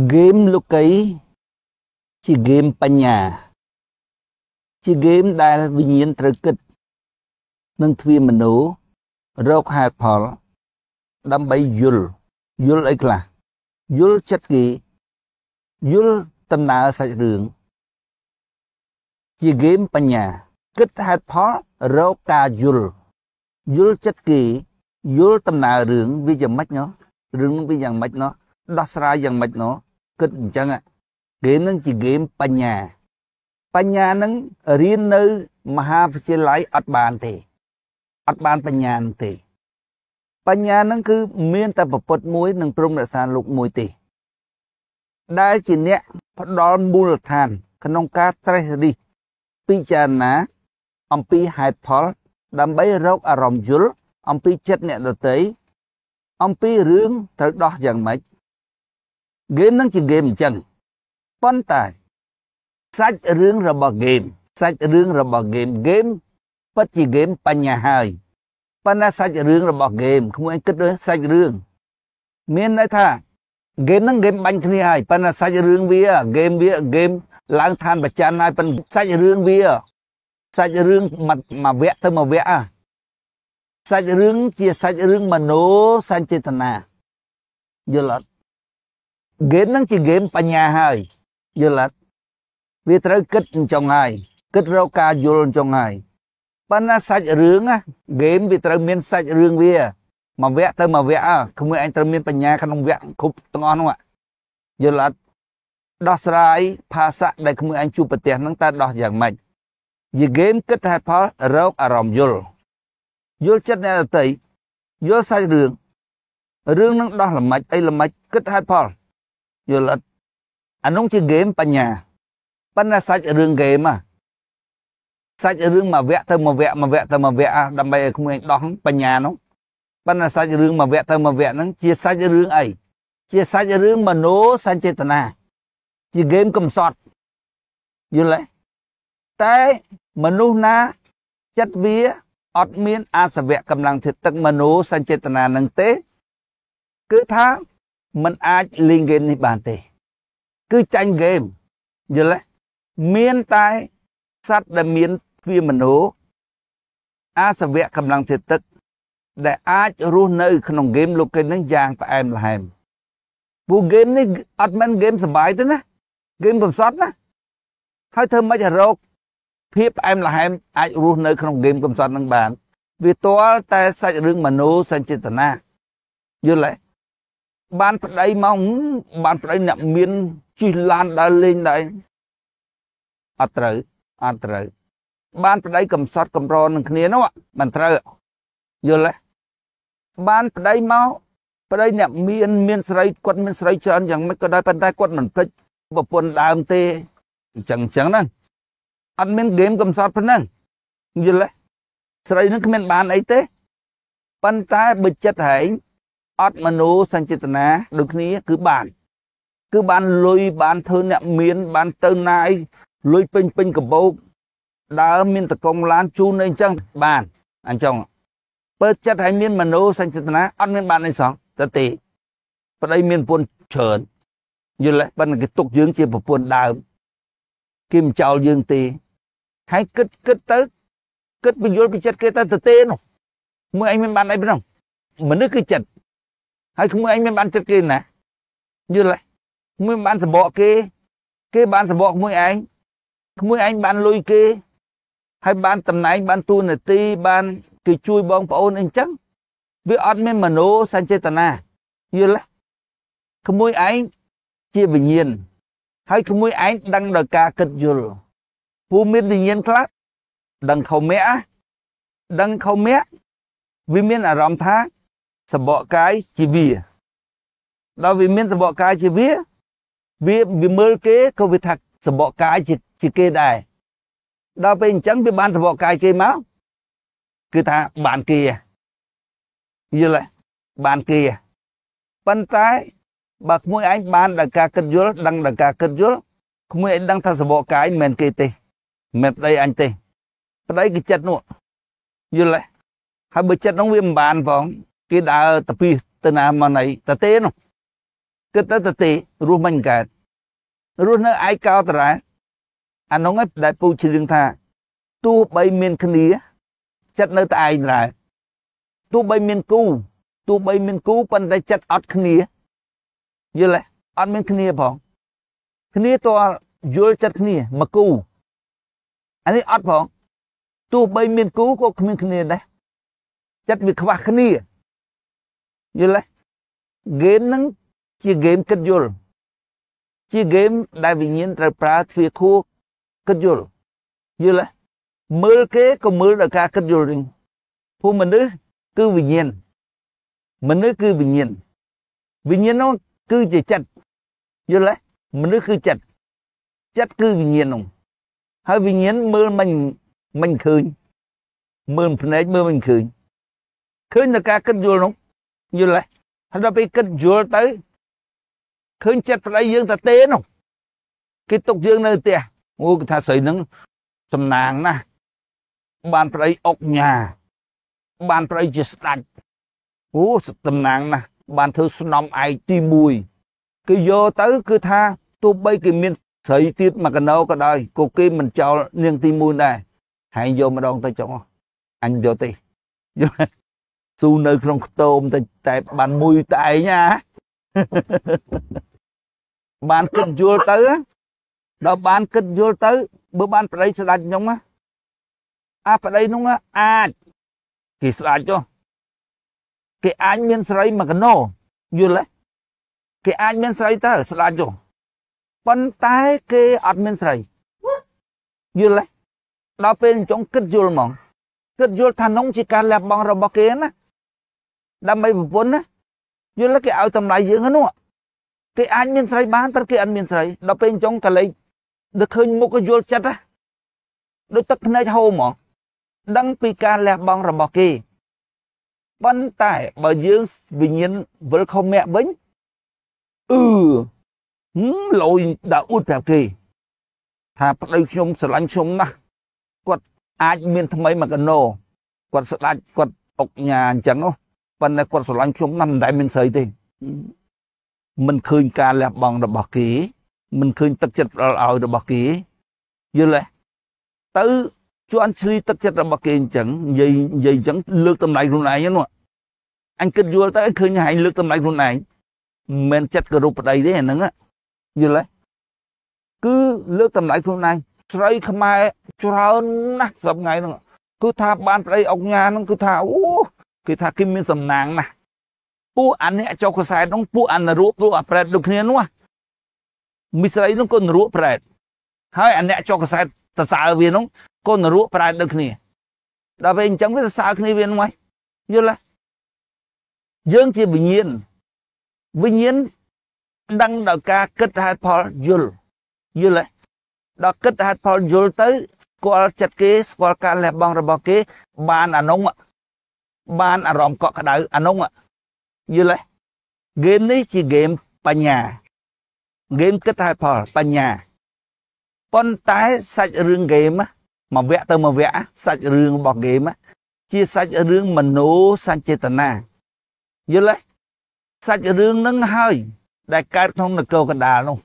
ហ្គេមលោកីជាហ្គេមបញ្ញាជាហ្គេមដែលវិញ្ញាណត្រូវគិតនិងទ្វាមនោរកហេតុផលដើម្បីយល់យល់អីខ្លះយល់ចិត្តគេយល់ដំណើរសាច់រឿងជាហ្គេមបញ្ញាគិតហេតុផលរកការយល់យល់ចិត្តគេយល់ដំណើររឿងវាយ៉ាងម៉េចណោះរឿងវាយ៉ាងម៉េចណោះដោះស្រាយយ៉ាងម៉េចណោះគិតអញ្ចឹងហ្គេមហ្នឹងជាហ្គេមបញ្ញា បញ្ញាហ្នឹងរៀននៅមហាវិទ្យាល័យអត់បានទេអត់បានបញ្ញានឹងទេបញ្ញានឹងគឺមានតែប្រពុតមួយនិងព្រមរក្សាលោកមួយទេ ដែលជាអ្នក ផ្ដល់មូលដ្ឋាន ក្នុងការត្រេះរិះពិចារណា អំពីហេតុផលដើម្បីរកអារម្មណ៍យល់អំពីចិត្តអ្នកដទៃអំពីរឿងត្រូវដោះយ៉ាងម៉េចហ្គេមហ្នឹងជាហ្គេមអញ្ចឹងប៉ុន្តែសាច់រឿងរបស់ហ្គេមសាច់រឿងរបស់ហ្គេមហ្គេមពិតជាហ្គេមបញ្ញាហើយប៉ុន្តែសាច់រឿងរបស់ហ្គេមក្មួយគិតដូចសាច់រឿងមានន័យថាហ្គេមហ្នឹងហ្គេមបាញ់គ្នាហើយប៉ុន្តែសាច់រឿងវាហ្គេមវាហ្គេមឡើងឋានប្រច័នហើយប៉ុន្តែសាច់រឿងវាសាច់រឿងមួយវគ្គទៅមួយវគ្គសាច់រឿងជាសាច់រឿងមโนសញ្ចេតនាយល់អត់ហ្គេមហ្នឹងជាហ្គេមបញ្ញាហើយយល់អត់វាត្រូវគិតអញ្ចឹងហើយគិតរកការយល់អញ្ចឹងហើយប៉ុន្តែសាច់រឿងហ្គេមវាត្រូវមានសាច់រឿងវាមួយវគ្គទៅមួយវគ្គគ្មួយឯងត្រូវមានបញ្ញាក្នុងវគ្គគ្រប់ទាំងអស់នោះយល់អត់ដោះស្រាយภาษะដែលគ្មួយឯងជួបប្រទេសហ្នឹងតើដោះយ៉ាងម៉េចយីហ្គេមគិតហេតុផលរកអារម្មណ៍យល់យល់ចិត្តអ្នកដទៃយល់សាច់រឿងរឿងនឹងដោះល្មិច អីល្មិចគិតហេតុផលយល់អត់អានោះជាហ្គេមបញ្ញាប៉ុន្តែសាច់រឿងហ្គេមហ៎សាច់រឿងមួយវគ្គទៅមួយវគ្គមួយវគ្គទៅមួយវគ្គដើម្បីឲ្យក្មេងដោះបញ្ញានោះប៉ុន្តែសាច់រឿងមួយវគ្គទៅមួយវគ្គហ្នឹងជាសាច់រឿងអីជាសាច់រឿងមโนសញ្ចេតនាជាហ្គេមកំសត់យល់ទេតែមនុស្សណាចិត្តវាអត់មានអាសវៈកម្លាំងធាតុទឹកមโนសញ្ចេតនានឹងទេគឺថាมันអាចលេងហ្គេមនេះបានទេ គឺចាញ់ហ្គេមយល់ទេមានតែសត្វដែលមានទ្វាមនោអាសវៈកម្លាំងចិត្តទឹក ដែលអាចរស់នៅក្នុងហ្គេមលោកគេនឹងយ៉ាងផ្អែមល្ហែមពួកហ្គេមនេះអត់មែនហ្គេមសបាយទេណាហ្គេមកំសត់ណាហើយធ្វើម៉េចឲ្យរកភាពផ្អែមល្ហែមអាចរស់នៅក្នុងហ្គេមកំសត់នឹងបាន វាទាល់តែសាច់រឿងមនោសញ្ចេតនាយល់ទេបានប្តីមកបានប្តីអ្នកមានជិះឡានដើរលេងដែរអត់ត្រូវអត់ត្រូវបានប្តីកំសត់កំរនឹងគ្នានោះមិនត្រូវយល់ទេបានប្តីមកប្តីអ្នកមាន មានស្រីគាត់មានស្រីច្រើនយ៉ាងម៉េចក៏ដោយប៉ុន្តែគាត់មិនភ្លេចប្រពន្ធដើមទេអញ្ចឹងអញ្ចឹងហ្នឹងអត់មានហ្គេមកំសត់ប៉ុណ្ណឹងយល់ទេស្រីនឹងគ្មានបានអីទេប៉ុន្តែបើចិត្តហែងអត់មនោសញ្ចេតនាដូចគ្នាគឺបានគឺបានលុយបានធ្វើអ្នកមានបានទៅណាអីលុយពេញពេញកាបូបដើមមានតកងឡានជូនអីចឹងបានអញ្ចឹងបើចិត្តឲ្យមានមនោសញ្ចេតនាអត់មានបានអីសោះតែទេប្តីមានពុនច្រើនយល់ប៉ុន្តែគេទុកយើងជាប្រពន្ធដើមគេមិនចោលយើងទេហើយគិតគិតទៅគិតពយល់ពីចិត្តគេទៅទៅទេនោះមើលអីមានបានអីប៉ុណ្ណឹងមនុស្សគឺចិត្តហើយក្មួយអញមានបានចិត្តគេណាយល់ទេក្មួយបានសបកគេ គេបានសបកក្មួយឯងក្មួយឯងបានលុយគេហើយបានតំណែងបានទួនាទីបានគេជួយបងប្អូនអីចឹងវាអត់មានមโนសញ្ចេតនាយល់ទេក្មួយឯងជាវិញ្ញាណហើយក្មួយឯងដឹងដល់ការគិតយល់ពូមានវិញ្ញាណខ្លះដឹងខុសមាក់ដឹងខុសមាក់វាមានអារម្មណ៍ថាសបកកាយជាវាដល់វាមានសបកកាយជាវាវាវាមើលគេក៏វាថាសបកកាយជាជាគេដែរដល់ពេលអញ្ចឹងវាបានសបកកាយគេមកគឺថាបានគេយល់បានគេប៉ុន្តែបើក្មួយឯងបានដល់ការគិតយល់ដឹងដល់ការគិតយល់ក្មួយឯងដឹងថាសបកកាយមិនមែនគេទេមិនមែនប្តីអញទេប្តីគឺចិត្តនោះយល់ហើយបើចិត្តនោះវាមិនបានផងគេដើរតាពីទៅណាមកណៃតាទេនោះគិតទៅតាទេរស់មិនកើតរស់នៅឯកោតរាអានោះឯងដែលពូជ្រៀងថាទោះបីមានគ្នាចិត្តនៅតែឯងដែរទោះបីមានគូទោះបីមានគូប៉ុន្តែចិត្តអត់គ្នា យល់ទេអត់មានគ្នាផងគ្នាតយល់ចិត្តគ្នាមកគូអានេះអត់ផងទោះបីមានគូក៏គ្មានគ្នាដែរចិត្តវាខ្វះគ្នាយល់ទេហ្គេមហ្នឹងជាហ្គេមគិតយល់ជាហ្គេមដែលវិញ្ញាណត្រូវប្រើទ្វាខួរគិតយល់យល់ទេមើលគេក៏មើលដល់ការគិតយល់វិញព្រោះមនុស្សគឺវិញ្ញាណមនុស្សគឺវិញ្ញាណវិញ្ញាណនោះគឺជាចិត្តយល់ទេមនុស្សគឺចិត្តចិត្តគឺវិញ្ញាណនោះហើយវិញ្ញាណមើលមិនមិនឃើញមើលភ្នែកមើលមិនឃើញឃើញដល់ការគិតយល់នោះយល់ទេហើយដល់ពេលគិតយល់ទៅឃើញចិត្តប្តីយើងតាទេនោះគេຕົកយើងនៅផ្ទះអូគេថាស្រីនឹងសំណាងណាស់បានប្តីអុកញ៉ាបានប្តីជាស្ដាច់អូតំណាងណាស់បានធ្វើស្នំឯកទី1គឺយកទៅគឺថាទោះបីគេមានស្រីទៀតមកកណោក៏ដោយក៏គេមិនចោលនាងទី1ដែរហើយយកម្ដងទៅចុងអញយកទេយល់ស៊ូនៅក្នុងខ្ទោមតែតែបានមួយតែឯងណាបានគិតយល់ទៅដល់បានគិតយល់ទៅបើបានប្តីស្ដាច់ខ្ញុំអាប្តីនោះអាចគេស្ដាច់ចុះគេអាចមានស្រីមួយកណោយល់ទេគេអាចមានស្រីទៅស្ដាច់ចុះប៉ុន្តែគេអត់មានស្រីយល់ទេដល់ពេលចង់គិតយល់ហ្មងគិតយល់ថានងជាការលះបង់របស់គេណាដើម្បីប្រពន្ធណាយល់ទេគេឲ្យតម្លៃយើងហ្នឹងគេអាចមានស្រីបានតែគេអត់មានស្រីដល់ពេលអញ្ចឹងកលេចដល់ឃើញមុខក៏យល់ចិត្តណាដូចទឹកភ្នែកហូរហ្មងដឹងពីការលះបង់របស់គេប៉ុន្តែបើយើងវិញ្ញាណវិលខមៈវិញអឺលោយដល់អ៊ុតប្រាប់គេថាប្តីខ្ញុំស្រឡាញ់ខ្ញុំណាស់គាត់អាចមានថ្មីមកកណោគាត់ស្ដាច់គាត់អុកញ៉ាអញ្ចឹងហ៎ប៉ុន្តែគាត់ស្រឡាញ់ខ្ញុំណាស់មិនដែលមានស្រីទេមិនឃើញការលះបង់របស់គេមិនឃើញទឹកចិត្តផ្ដល់ឲ្យរបស់គេយល់ទេទៅជន់ឈ្លីទឹកចិត្តរបស់គេអញ្ចឹងនិយាយនិយាយអញ្ចឹងលើកតម្លៃខ្លួនឯងនោះអញគិតយល់ទៅឃើញហែងលើកតម្លៃខ្លួនឯងមិនមែនចិត្តគោរពប្តីទេអាហ្នឹងយល់ទេគឺលើកតម្លៃខ្លួនឯងស្រីខ្មែរច្រើនណាស់សប្ងៃហ្នឹងគឺថាបានប្តីអុកញ៉ាហ្នឹងគឺថាអូគឺថាគឹមមានសំណាងណាស់ពួកអានេះចុះខ្សែនោះពួកអានរូបពួកអាប្រែតដូចគ្នានោះមិស្រីនោះក៏នរੂប្រែតហើយអាអ្នកចុះខ្សែតសើវានោះក៏នរੂប្រែតដូចគ្នាដល់ពេលអញ្ចឹងវាសរសើរគ្នាវានោះហ៎យល់ទេយើងជាវិញ្ញាណវិញ្ញាណដឹងដល់ការគិតហេតុផលយល់យល់ទេដល់គិតហេតុផលយល់ទៅស្គាល់ចិត្តគេស្គាល់ការលះបង់របស់គេ បានអានោះបានអារម្មណ៍កក់ក្ដៅអានោះយល់ទេហ្គេមនេះជាហ្គេមបញ្ញាហ្គេមគិតហេតុផលបញ្ញាប៉ុន្តែសាច់រឿងហ្គេមមួយវគ្គទៅមួយវគ្គសាច់រឿងរបស់ហ្គេមជាសាច់រឿងមโนសញ្ចេតនាយល់ទេសាច់រឿងនឹងហើយ ដែលកើតក្នុងនគរកណ្ដាលនោះ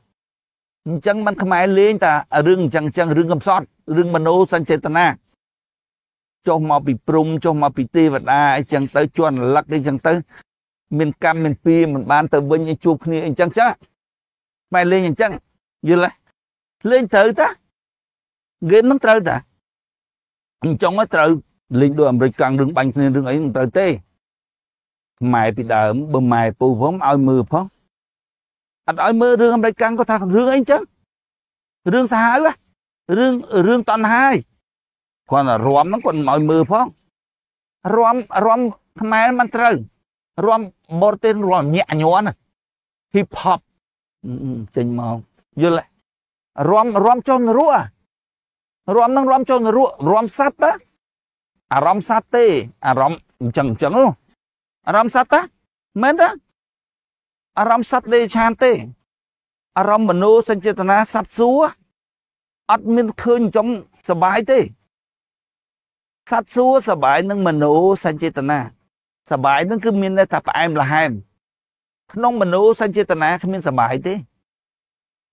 អញ្ចឹងມັນខ្មែរលេងតែរឿងអញ្ចឹងអញ្ចឹងរឿងកំសត់រឿងមโนសញ្ចេតនាចុះមកពីព្រំចុះមកពីទេវតាអីចឹងទៅជន់លឹកអីចឹងទៅមានកម្មមានពីមិនបានទៅវិញឲ្យជួបគ្នាអីចឹងចាម៉ែលេងអញ្ចឹងយល់ទេលេងត្រូវតាហ្គេមនឹងត្រូវតាអញ្ចឹងត្រូវលេងដូចអាមេរិកកាំងរឿងបាញ់គ្នារឿងអីមិនត្រូវទេម៉ែពីដើមបើម៉ែពូផងឲ្យមើលផងអត់ឲ្យមើលរឿងអាមេរិកកាំងក៏ថារឿងអីអញ្ចឹងរឿងសាហាវរឿងរឿងតណ្ហាគាត់រំហ្នឹងគាត់មិនឲ្យមើលផងរំរំខ្មែរមិនត្រូវរំបរទេសរំញាក់ញ័រណា hip hop ចេញមកយល់រំរំចូលនរោរំនឹងរំចូលនរោរំសัตว์តាអារម្មណ៍សัตว์ទេអារម្មណ៍អញ្ចឹងអញ្ចឹងអារម្មណ៍សัตว์តាមែនទេអារម្មណ៍សัตว์ទេឆានទេអារម្មណ៍មនោសញ្ចេតនាសัตว์សួរអត់មានឃើញចំសបាយទេសត្វសួរសបាយនឹងមโนសញ្ចេតនាសបាយនឹងគឺមានតែផ្អែមល្ហែមក្នុងមโนសញ្ចេតនាគ្មានសបាយទេ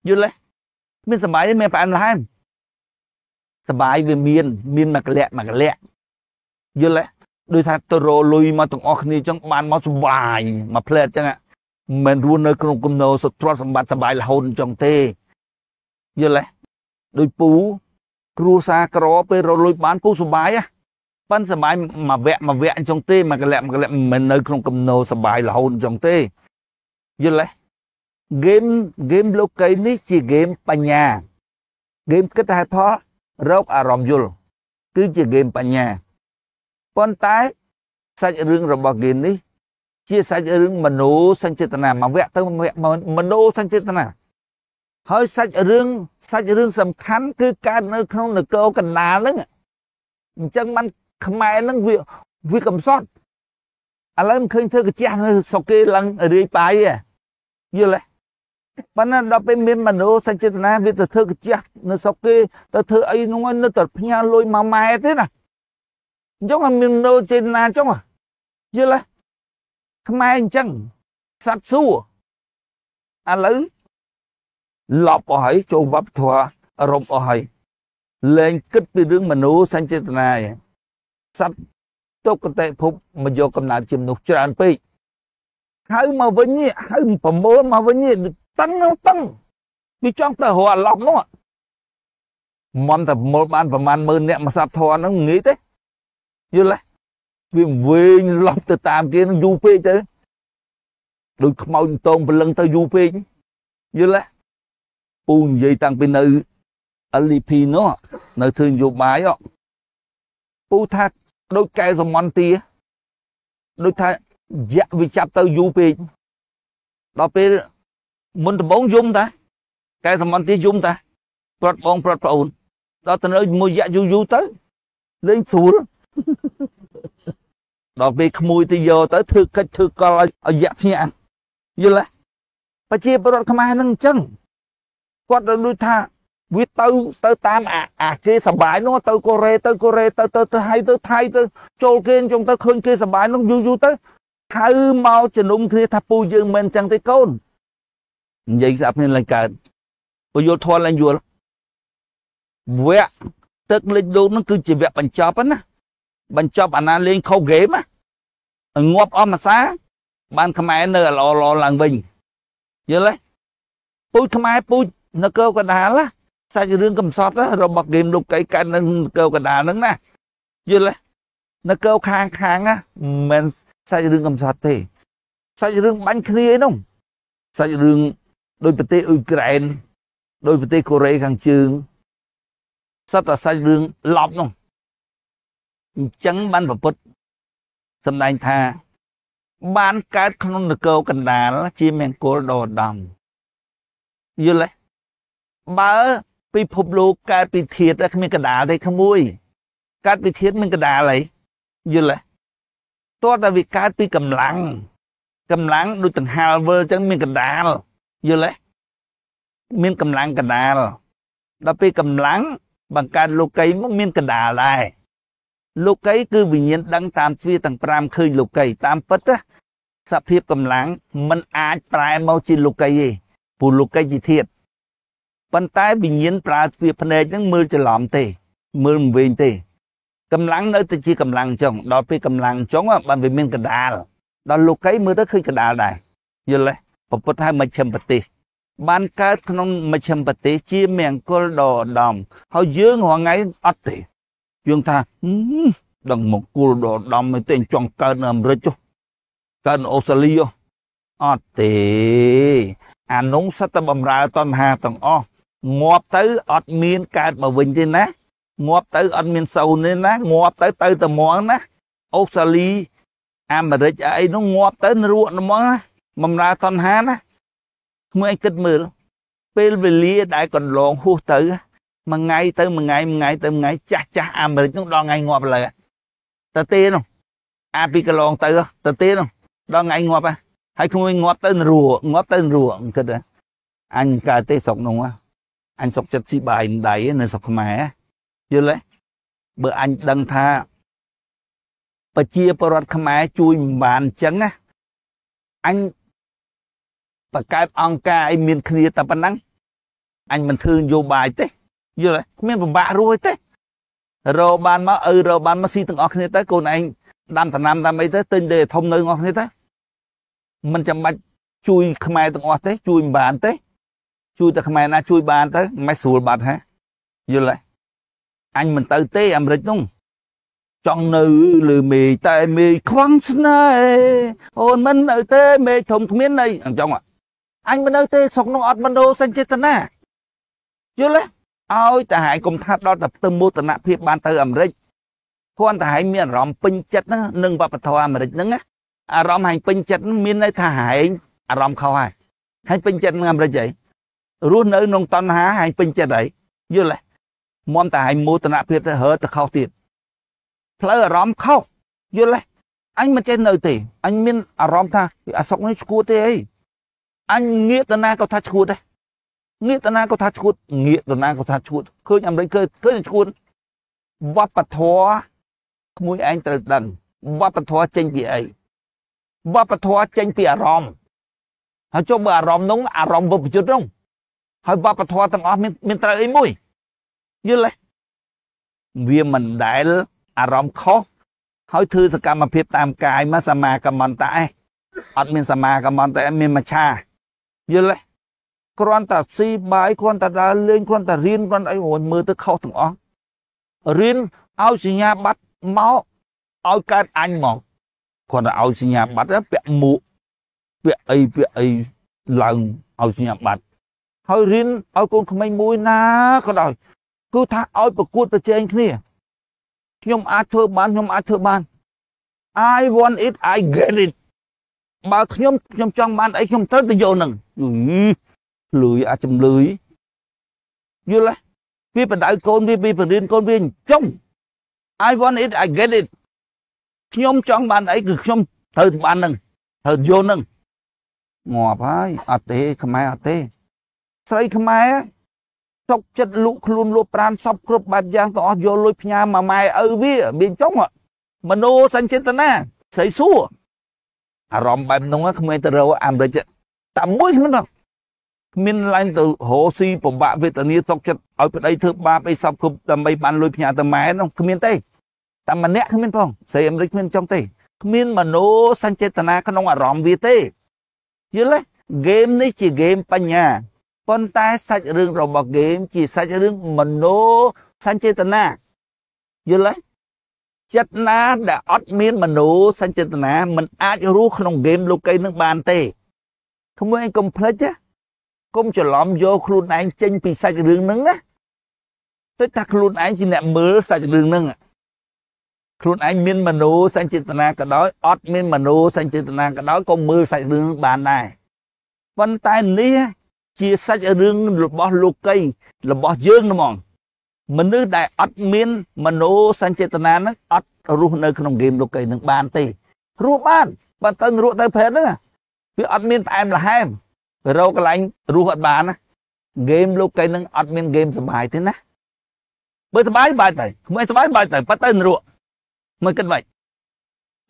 យល់ទេគ្មានសបាយទេមានផ្អែមល្ហែមសបាយវាមានមានមួយកលៈមួយកលៈយល់ទេដោយថាទៅរលុយមកទាំងអស់គ្នាអញ្ចឹងបានមកសបាយមកផ្លែតអញ្ចឹងមិនរស់នៅក្នុងគំនោសុទ្រព្យសម្បត្តិសបាយរហូតអញ្ចឹងទេយល់ទេដោយពូគ្រួសារក្រពេលរលុយបានពូសបាយហ៎ប៉ិនសម័យមួយវគ្គមួយវគ្គអញ្ចឹងទេមួយកលៈមួយកលៈមិននៅក្នុងកំណោសបាយរហូតអញ្ចឹងទេយល់ទេ game game លោកីនេះជា game បញ្ញា game គិតហេតុផលរកអារម្មណ៍យល់គឺជា game បញ្ញាប៉ុន្តែសាច់រឿងរបស់ game នេះ ជាសាច់រឿងមโนសញ្ចេតនាមួយវគ្គទៅមួយវគ្គមโนសញ្ចេតនាហើយសាច់រឿងសាច់រឿងសំខាន់គឺកើតនៅក្នុងនគរកណ្ដាលហ្នឹងអញ្ចឹងបានខ្មែរហ្នឹងវាវាកំសត់ឥឡូវមិនឃើញធ្វើកាជះនៅស្រុកគេឡើងរាយបាយទេយល់ទេប៉ុន្តែដល់ពេលមានមនុស្សសេចក្តីណាវាទៅធ្វើកាជះនៅស្រុកគេទៅធ្វើអីនោះនៅតែផ្ញើលុយមួយម៉ែទេណាអញ្ចឹងមានមនុស្សចេតនាអញ្ចឹងយល់ទេខ្មែរអញ្ចឹងសត្វសួរឥឡូវលប់អស់ហើយចូលវប្បធម៌រំអស់ហើយលែងគិតពីរឿងមនុស្សសេចក្តីណាឯងសត្វទុគតិភពមកយកកំណើតជាមនុស្សច្រើនពេកហៅមកវិញហៅប្រមូលមកវិញតឹងតឹងវាចង់ទៅរកអាឡប់នោះមិនតែប្រមូលបានប្រមាណ10000អ្នកមកសាប់ធរហ្នឹងងាយទេយល់ទេវាវិញឡប់ទៅតាមគេនឹងយូរពេកទៅដូចខ្មោចតងព្រលឹងទៅយូរពេកយល់ទេពូនិយាយតាំងពីនៅ LP នោះនៅធ្វើនយោបាយពូថាដូចកែសមន្តាដូចថាយៈវាចាប់ទៅយូរពេកដល់ពេលមុនដំបងយំតាកែសមន្តាយំតាព្រាត់បងព្រាត់ប្អូនដល់ទៅមួយយៈយូរយូរទៅលេងស្រួលដល់ពេលក្មួយទៅយកទៅធ្វើកិច្ចធ្វើកលឲ្យយៈភ្ញាក់យល់ទេប្រជាពលរដ្ឋខ្មែរហ្នឹងអញ្ចឹងគាត់ទៅដូចថាវាទៅទៅតាមអាអាគេសបាយនោះទៅកូរ៉េទៅកូរ៉េទៅទៅទៅហើយទៅថៃទៅចូលគេចុងទៅឃើញគេសបាយនោះយូរយូរទៅហៅមកជំនុំគ្នាថាពូយើងមិនចឹងទេកូននិយាយស្អាប់គ្នាឡើងកើតពយល់ធន់ឡើងយល់វគ្គទឹកលេខលោកនោះគឺជាវគ្គបញ្ចប់ណាបញ្ចប់អាណាលេងខុសហ្គេមណាងាប់អស់មួយសា បានខ្មែរនៅល្អល្អឡើងវិញយល់ទេពូជខ្មែរពូជនគរកណ្ដាលណាសាច់រឿងកំសត់ របស់ហ្គេមលោកកៃកើតនៅកៅកដាលហ្នឹងណាយល់ទេនៅកៅខាងខាងណាមិនមែនសាច់រឿងកំសត់ទេសាច់រឿងបាញ់គ្នាឯនោះសាច់រឿងដោយប្រទេសអ៊ុយក្រែន ដោយ ប្រទេសកូរ៉េខាងជើងសត្វតែសាច់រឿងឡប់នោះអញ្ចឹងបានប្រពុតសម្ដែងថា បានកើតក្នុងនគរកណ្ដាលជាមង្គលដ៏ឧត្តមយល់ទេបើពិភពលោកកើតពីធាតុតែគ្មានកដាលទេក្មួយកើតពីធាតុមានកដាលអីយល់ទេតោះតែវាកើតពីកម្លាំងកម្លាំងដូចដង្ហាលវិលអញ្ចឹងមានកដាលយល់ទេមានកម្លាំងកដាលដល់ពេលកម្លាំងបង្កើតលោកីមកមានកដាលដែរលោកីគឺវិញ្ញាណដឹងតាមទ្វាទាំង5ឃើញលោកីតាមពិតសភាពកម្លាំងมันអាចប្រែមកជាលោកីទេព្រោះលោកីជាធាតុប៉ុន្តែវិញ្ញាណប្រើទ្វារភ្នែកហ្នឹងមើលច្រឡំទេមើលមិនវិញទេកម្លាំងនៅតែជាកម្លាំងចុងដល់ពេលកម្លាំងចុងបានវាមានកដាលដល់លោកីមើលទៅឃើញកដាលដែរយល់ទេប្រពុតហៅមជ្ឈមប្រទេសបានកើតក្នុងមជ្ឈមប្រទេសជាមង្គលដ៏ឧត្តមហើយយើងរាល់ថ្ងៃអត់ទេយើងថាដឹងមង្គលដ៏ឧត្តមមិនទេចង់កើតនៅអាមេរិកចុះកើតនៅអូស្ត្រាលីចុះអត់ទេអានុងសិតតែបំរើតណ្ហាទាំងអស់ងាប់ទៅអត់មានកើតមកវិញទេណាងាប់ទៅអត់មានសូនទេណាងាប់ទៅទៅតែមងណាអូស្ត្រាលីអាមេរិកអីនោះងាប់ទៅនរកហ្មងណាបំរើតណ្ហាណាក្មួយគិតមើលពេលវេលាដែលកន្លងហួសទៅមួយថ្ងៃទៅមួយថ្ងៃមួយថ្ងៃទៅមួយថ្ងៃចាស់ចាស់អាមេរិកនោះដល់ថ្ងៃងាប់ឥឡូវតើទេនោះអាពីកន្លងទៅតើទេនោះដល់ថ្ងៃងាប់ហើយក្មួយងាប់ទៅនរកងាប់ទៅនរកគិតអញកើតទេស្រុកនោះអញសុកចិត្តស៊ីបាយដៃនៅស្រុកខ្មែរយល់ទេបើអញដឹងថាប្រជាពលរដ្ឋខ្មែរជួយមិនបានអញ្ចឹងណាអញបង្កើតអង្គការឲ្យមានគ្នាតែប៉ុណ្ណឹងអញមិនធ្វើនយោបាយទេយល់ទេគ្មានពិបាករួចទេរកបានមកឪរកបានមកស៊ីទាំងអស់គ្នាទៅកូនឯងដាំដំណាំតាមអីទៅទិញដីធំនៅទាំងអស់គ្នាទៅមិនចាំបាច់ជួយខ្មែរទាំងអស់ទេជួយមិនបានទេជួយតែខ្មែរណាជួយបានទៅមិនស្រួលបាត់ហ៎យល់ទេអញមិនទៅទេអាមេរិកនោះចង់នៅលើមេឃតែមេឃខ្វងស្នេហ៍អូនមិននៅទេមេឃធំគ្មានអីអញ្ចឹងអញមិននៅទេស្រុកនោះអត់មនោសញ្ចេតនាយល់ទេឲ្យតែហែងកុំថាដល់តែផ្ទឹមមោទនភាពបានទៅអាមេរិកគ្រាន់តែហែងមានអារម្មណ៍ពេញចិត្តហ្នឹងនឹងវប្បធម៌អាមេរិកហ្នឹងអារម្មណ៍ហែងពេញចិត្តមានន័យថាហែងអារម្មណ៍ខុសហើយហែងពេញចិត្តនឹងអាមេរិកហីរស់នៅក្នុងតណ្ហាហើយពេញចិត្តហើយយល់ទេមមតែឲ្យមោទនភាពទៅហើទៅខុសទៀតផ្លូវអារម្មណ៍ខុសយល់ទេអញមិនចេះនៅទេ អញមានអារម្មណ៍ថាអាសក់នេះឈួតទេអីអញងាកទៅណាក៏ថាឈួតដែរងាកទៅណាក៏ថាឈួតងាកទៅណាក៏ថាឈួតឃើញអាមេរិកឃើញឃើញឈួតវប្បធម៌ក្មួយឯងត្រូវដឹងវប្បធម៌ចេញពីអីវប្បធម៌ចេញពីអារម្មណ៍ហើយចុះមើលអារម្មណ៍នោះអារម្មណ៍វិបយុទ្ធនោះហើយវប្បធម៌ទាំងអស់មានមានត្រូវអីមួយយល់ទេវាមិនដែលអារម្មណ៍ខុសហើយធ្វើសកម្មភាព តាមកាយមកសមាកម្មន្តៈឯងអត់មានសមាកម្មន្តៈមានមច្ឆាយល់ទេគ្រាន់តែស៊ីបាយគ្រាន់តែដើរលេងគ្រាន់តែរៀនគ្រាន់អីហូនមើលទៅខុសទាំងអស់រៀនឲ្យសញ្ញាបត្រមកឲ្យកើតអញមកគ្រាន់តែឲ្យសញ្ញាបត្រពាក់មួកពាក់អីពាក់អីឡើងឲ្យសញ្ញាបត្រហើយរៀនឲ្យកូនក្មេងមួយណាក៏ដោយគឺថាឲ្យប្រកួតប្រជែងគ្នាខ្ញុំអាចធ្វើបានខ្ញុំអាចធ្វើបាន I want it I get it បើខ្ញុំខ្ញុំចង់បានអីខ្ញុំត្រូវទៅយកនឹងលួយអាចចំលួយយល់ទេវាបណ្ដៅកូនវាវាបរៀនកូនវាចំ I want it I get it ខ្ញុំចង់បានអីគឺខ្ញុំត្រូវបាននឹងត្រូវយកនឹងងាប់ហើយអត់ទេខ្មែរអត់ទេស្រីខ្មែរចុកចិត្តលក់ខ្លួនលក់ប្រានសពគ្រប់បែបយ៉ាងទាំងអស់យកលុយផ្ញើមកម៉ែឪវាមានចុងមនោសញ្ចេតនាស្រីសួរអារម្មណ៍បែបនោះគ្មានទៅរកអាមេរិកតែមួយមិនដល់គ្មានឡើយទៅរោស៊ីពិបាកវេទនាຕົកចិត្តឲ្យប្តីធ្វើបាបអីសពគ្រប់ដើម្បីបានលុយផ្ញើទៅម៉ែនោះគ្មានទេតែម្នាក់គ្មានផងស្រីអាមេរិកគ្មានចុងទេគ្មានមនោសញ្ចេតនាក្នុងអារម្មណ៍វាទេយល់ទេហ្គេមនេះជាហ្គេមបញ្ញាប៉ុន្តែសាច់រឿងរបស់គេជាសាច់រឿងមនោសញ្ចេតនាយល់ទេចិត្តណាដែលអត់មាន មនោសញ្ចេតនាมันអាចរស់ក្នុងហ្គេមលោកីនឹងបានទេក្មួយកុំភ្លេចកុំច្រឡំយកខ្លួនឯងចេញពីសាច់រឿងហ្នឹងណាទៅថាខ្លួនឯងជាអ្នកមើលសាច់រឿងហ្នឹងខ្លួនឯងមានមនោសញ្ចេតនាក៏ដោយអត់មានមនោសញ្ចេតនាក៏ដោយក៏មើលសាច់រឿងបានដែរប៉ុន្តែនេះជាសាច់រឿងរបស់លោកីរបស់យើងហ្មង មនុស្សដែលអត់មានមโนសញ្ចេតនាហ្នឹងអត់រស់នៅក្នុងហ្គេមលោកីនឹងបានទេរស់បានបើទៅរស់ទៅប្រភេទហ្នឹងវាអត់មានផ្អែមល្ហែមរកកន្លែងរស់អត់បានណាហ្គេម លោកីនឹងអត់មានហ្គេមសុបាយទេណាបើសុបាយបាយទៅក្មេងសុបាយបាយទៅបើទៅរស់មិនគិតបាច់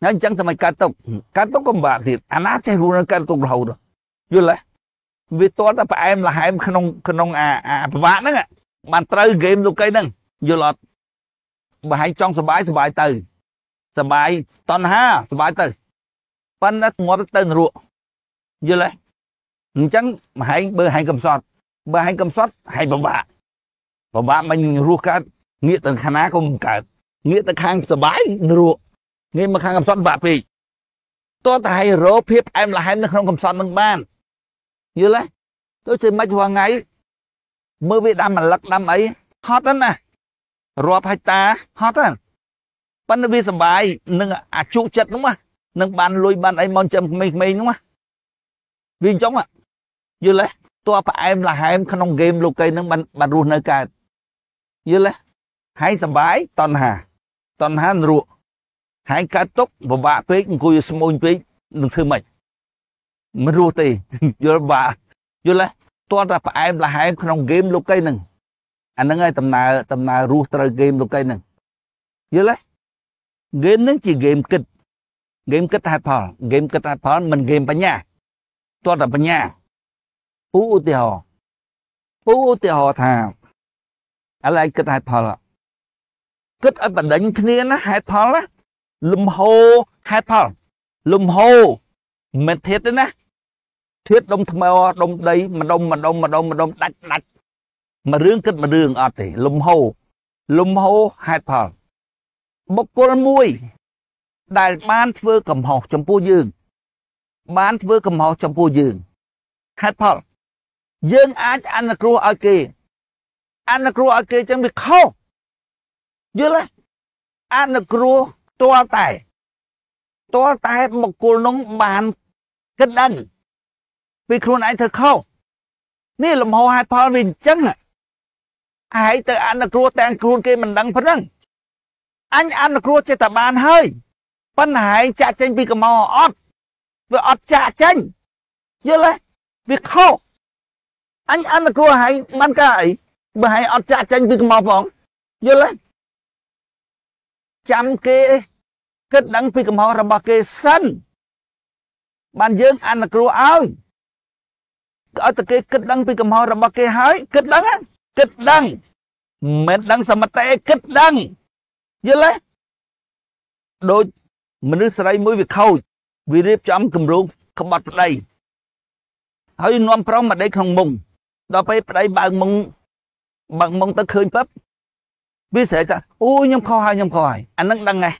ហើយអញ្ចឹងតែមិនកើតទុកកើតទុកក៏ពិបាកទៀតអាណាចេះរស់នៅកើតទុករហូតយល់ទេវាទាល់តែផ្អែមល្ហែមក្នុងក្នុងអាអាប្រវាក់ហ្នឹងបានត្រូវហ្គេមលោកីហ្នឹងយល់អត់បើហែងចង់សុបាយសុបាយទៅសុបាយតណ្ហាសុបាយទៅប៉ុន្តែងាប់ទៅនរកយល់ទេអញ្ចឹងមហែងបើហែងកំសត់បើហែងកំសត់ហែងពិបាកពិបាកមិញរស់កើត ងាកទៅខាងណាក៏មិនកើតងាកទៅខាងសុបាយនរកងាកមកខាងកំសត់ពិបាកពេកតោះតែហែងរោភាពផ្អែមល្ហែមនៅក្នុងកំសត់នឹងបានយល់ទេដូចជាមិនហួរថ្ងៃមើលវាដាំអាលឹកដាំអីហត់ហ្នឹងណារាប់ហិចតាហត់ហ្នឹងប៉ុន្តែវាសបាយនឹងអាជុចិត្តហ្នឹងមកនឹងបានលុយបានអីមកចាំក្មេងៗហ្នឹងមកវាអញ្ចឹងយល់ទេតើផ្អែមលហែមក្នុងហ្គេមលោកីហ្នឹងបានបានរស់នៅកើតយល់ទេហើយសបាយតណ្ហាតណ្ហានរក់ហើយកើតទុកពិបាកពេកអង្គុយស្មូនពេកនឹងធ្វើម៉េចមិនរស់ទេយល់បាទយល់ទេតើតែផ្អែមល្ហែមក្នុងហ្គេមលោកកៃនឹងអាហ្នឹងហើយដំណើរដំណើររស់ត្រូវហ្គេមលោកកៃនឹងយល់ទេហ្គេមហ្នឹងជាហ្គេមគិតហ្គេមគិតហេតុផលហ្គេមគិតហេតុផលមិនហ្គេមបញ្ញាតើតែបញ្ញា ពូឧទាហរណ៍ពូឧទាហរណ៍ថាឥឡូវគិតហេតុផលគិតឲ្យបណ្ដឹងគ្នាណាហេតុផលណាលំហោហេតុផលលំហោមិនធៀបទេណាធៀបដុំថ្មដុំដីម្ដុំម្ដុំម្ដុំម្ដុំដាច់ដាច់មួយរឿងគិតមួយរឿងអត់ទេលំហោលំហោហេតុផលបុគ្គលមួយដែលបានធ្វើកំហុសចំពោះយើង បានធ្វើកំហុសចំពោះយើងហេតុផលយើងអាចអនុគ្រោះឲ្យគេអនុគ្រោះឲ្យគេចឹងវាខុសយល់ទេអនុគ្រោះទាល់តែទាល់តែបុគ្គលនោះបានគិតដឹងពីខ្លួនឯងធ្វើខុសនេះលំហហេតុផលវាអញ្ចឹងឯងទៅអនុគ្រោះទាំងខ្លួនគេមិនដឹងប៉ុណ្ណឹងអញអនុគ្រោះចេះតែបានហើយប៉ុន្តែឯងចាក់ចេញពីកម្មអត់វាអត់ចាក់ចេញយល់ទេវាខុសអញអនុគ្រោះឯងបានការអីបើឯងអត់ចាក់ចេញពីកម្មផងយល់ទេចាំគេគិតដឹងពីកម្មរបស់គេសិនបានយើងអនុគ្រោះឲ្យឲ្យតែគេគិតដឹងពីកំហុសរបស់គេហើយគិតដឹងគិតដឹងមិនដឹងសមតេគិតដឹងយល់ទេដូចមនុស្សស្រីមួយវាខូចវារៀបចំគម្រោងក្បត់ប្តីហើយនាំប្រុងមកដេកក្នុងមុងដល់ពេលប្តីបើកមុងបើកមុងទៅឃើញពឹបវាស្រែកថាអូខ្ញុំខុសហើយខ្ញុំខុសហើយអានឹងដឹងហ៎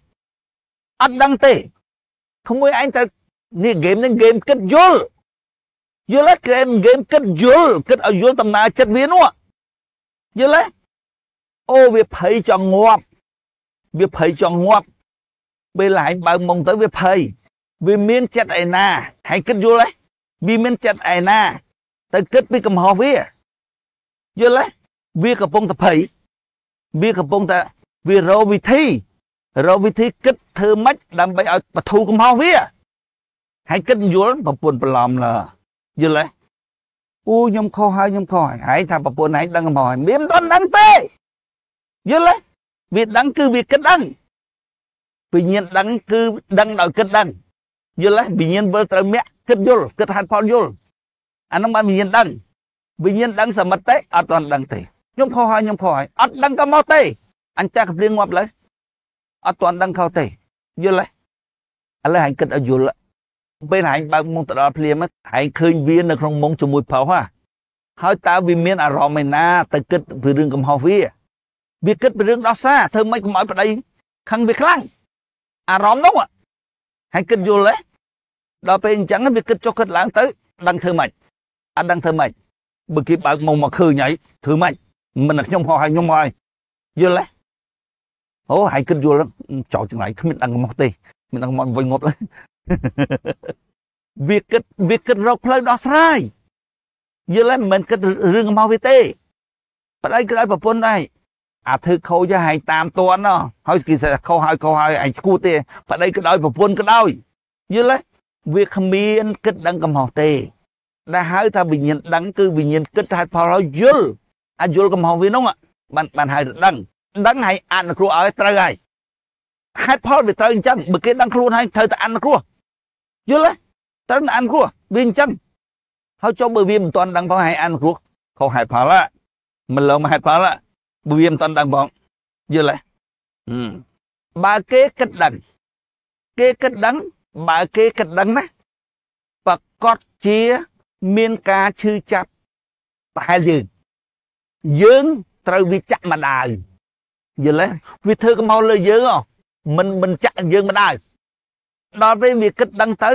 អត់ដឹងទេក្មួយឯងត្រូវនេះហ្គេមនេះហ្គេមគិតយល់យល់ទេ game game គិតយល់គិតឲ្យយល់ដំណើរចិត្តវានោះយល់ទេអូវាភ័យចង់ងាប់វាភ័យចង់ងាប់ពេលឡើងបើមុងទៅវាភ័យវាមានចិត្តឯណាហើយគិតយល់ទេវាមានចិត្តឯណាទៅគិតពីកំហុសវាយល់ទេវាកំពុងតែភ័យវាកំពុងតែវារកវិធីរកវិធីគិតធ្វើម៉េចដើម្បីឲ្យបធូរកំហុសវាហើយគិតយល់ប្រពន្ធប្រឡំឡើយយល់ទេអូខ្ញុំខុសហើយខ្ញុំខុសហើយឯងថាប្រពន្ធឯងដឹងហ្មងវាមិនទាន់ដឹងទេយល់ទេវាដឹងគឺវាគិតដឹងវិញ្ញាណដឹងគឺដឹងដោយគិតដឹងយល់ទេវិញ្ញាណវិលត្រូវមាក់គិតយល់គិតហេតុផលយល់អានោះបានវិញ្ញាណដឹងវិញ្ញាណដឹងសមិទ្ធទេអត់ទាន់ដឹងទេខ្ញុំខុសហើយខ្ញុំខុសហើយអត់ដឹងក៏មកទេអញចាស់កំព្រៀងងាប់លើអត់ទាន់ដឹងខុសទេយល់ទេឥឡូវឯងគិតឲ្យយល់ពេលហែងបើកមុខទៅដល់ភ្លាមហែងឃើញវានៅក្នុងមុងជាមួយប្រុសហ่ะហើយតើវាមានអារម្មណ៍ឯណាទៅគិតពីរឿងកំហុសវាវាគិតពីរឿងដោះសារធ្វើម៉េចកុំឲ្យប្តីខឹងវាខ្លាំងអារម្មណ៍នោះហែងគិតយល់ទេដល់ពេលអញ្ចឹងវាគិតចុះគិតឡើងទៅដឹងធ្វើម៉េចអត់ដឹងធ្វើម៉េចបើគេបើកមុខមកឃើញហើយធ្វើម៉េចមិនខ្ញុំហោះឲ្យខ្ញុំហើយយល់ទេអូហែងគិតយល់ចោលចង្រៃគ្មានដឹងកំហុសទេមានដឹងមកវិញងប់ឡើយវាគិតវាគិតរកផ្លូវដោះស្រាយយល់ហើយមិនមែនគិតរឿងមកវាទេប្តីគិតឲ្យប្រពន្ធដែរអាធ្វើខូចហើយតាមតន់ណោះហើយគេថាខុសហើយខុសហើយឯងឈួតទេប្តីក៏ដោយប្រពន្ធក៏ដោយយល់ទេវាគ្មានគិតដឹងកំហុសទេដែលហៅថាវិញ្ញាណដឹងគឺវិញ្ញាណគិតហេតុផលហើយយល់អាយល់កំហុសវានោះបានបានហៅថាដឹង ដឹងហើយអនុគ្រោះឲ្យត្រូវហើយហេតុផលវាត្រូវអញ្ចឹងបើគេដឹងខ្លួនហើយត្រូវតែអនុគ្រោះយល់ទេត្រូវអានគ្រោះវាអញ្ចឹងហើយចុះបើវាមិនទាន់ដឹងផងហើយអានគ្រោះខុសហេតុផលមិនលំហេតុផលបើវាមិនទាន់ដឹងផងយល់ទេបើគេគិតដឹងគេគិតដឹងបើគេគិតដឹងណាប្រកាសជាមានការឈឺចាប់ប្រហែលយើងយើងត្រូវវាចាក់ម្ដាយយល់ទេវាធ្វើកំហុសលើយើងហ៎មិនមិនចាក់យើងម្ដាយដល់ពេលវាគិតដឹងទៅ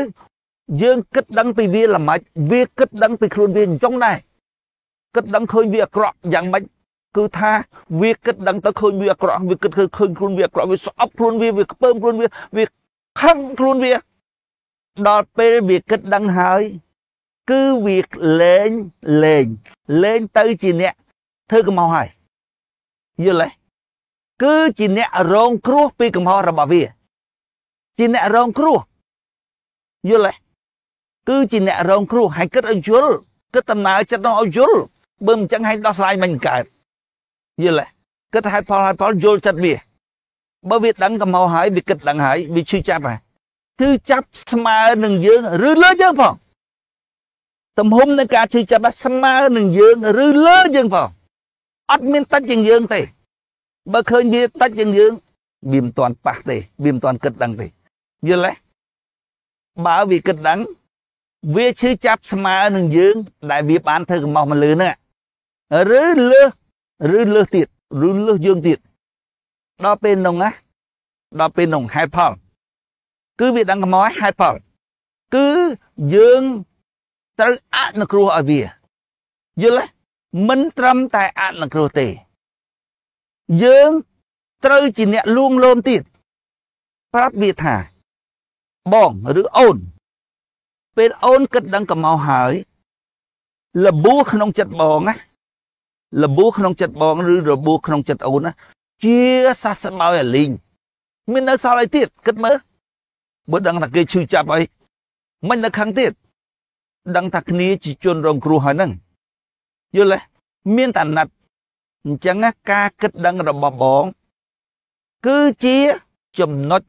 យើងគិតដឹងពីវាល្មិចវាគិតដឹងពីខ្លួនវាអញ្ចឹងដែរគិតដឹងឃើញវាអាក្រក់យ៉ាងម៉េចគឺថា វាគិតដឹងទៅឃើញវាអាក្រក់វាគិតឃើញខ្លួនវាអាក្រក់វាស្អប់ខ្លួនវាវាខ្ពើមខ្លួនវាវាខឹងខ្លួនវាដល់ពេលវាគិតដឹងហើយ គឺវាលែងលែងលែងទៅជាអ្នកធ្វើកំហុសហើយយល់ទេគឺជាអ្នករងគ្រោះពីកំហុសរបស់វាជាអ្នករង គ្រោះយល់ទេគឺជាអ្នករងគ្រោះហើយគិតឲ្យយល់គិតដំណើរចិត្តនោះឲ្យយល់បើមិនចឹងហើយដោះស្រាយមិនកើតយល់ទេគិតហេតុផលហេតុផលយល់ចិត្តវាបើវាដឹងកុំមកហើយវាគិតដឹងហើយវាឈឺចាប់ហើយគឺចាប់ស្មើនឹងយើងឬលើយើងផងទំហំនៃការឈឺចាប់ស្មើនឹងយើងឬលើយើងផងអត់មានតិចជាងយើងទេបើឃើញវាតិចជាងយើងវាមិនទាន់ប៉ះទេវាមិនទាន់គិតដឹងទេយល់ទេបើវាគិតដឹងវាឈឺចាប់ស្មើនឹងយើង ដែលវាបានធ្វើកំហុសមកលើហ្នឹងឬលើសឬលើសទៀតឬលើសយើងទៀតដល់ពេលនោះណាដល់ពេលនោះហេតុផលគឺវាដឹងកំហុសហេតុផលគឺយើងត្រូវអនុគ្រោះឲ្យវាយល់ទេមិនត្រឹមតែអនុគ្រោះទេ យើងត្រូវជាអ្នកលួងលោមទៀតប្រាប់វាថាបងឬអូនពេលអូនគិតដឹងកំមកហើយលបួក្នុងចិត្តបងណាលបួក្នុងចិត្តបងឬរបួក្នុងចិត្តអូនណាជាសះស្បើយអាលីងមាននៅសល់អីទៀតគិតមើលបើដឹងថាគេឈឺចាប់អីមិននៅខាងទៀតដឹងថាគ្នាជាជនរងគ្រោះហើយហ្នឹងយល់ទេមានតែណាត់អញ្ចឹងការគិតដឹងរបស់បង គឺជាចំណុច